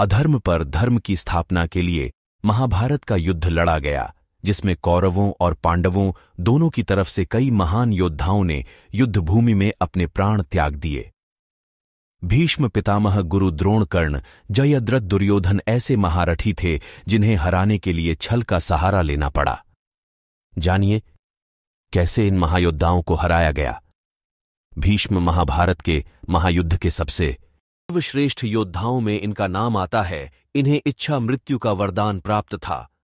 अधर्म पर धर्म की स्थापना के लिए महाभारत का युद्ध लड़ा गया जिसमें कौरवों और पांडवों दोनों की तरफ से कई महान योद्धाओं ने युद्धभूमि में अपने प्राण त्याग दिए भीष्म पितामह गुरु द्रोणकर्ण जयद्रथ दुर्योधन ऐसे महारथी थे जिन्हें हराने के लिए छल का सहारा लेना पड़ा जानिए कैसे इन महायोद्धाओं को हराया गया भीष्म महाभारत के महायुद्ध के सबसे सर्वश्रेष्ठ योद्धाओं में इनका नाम आता है इन्हें इच्छा मृत्यु का वरदान प्राप्त था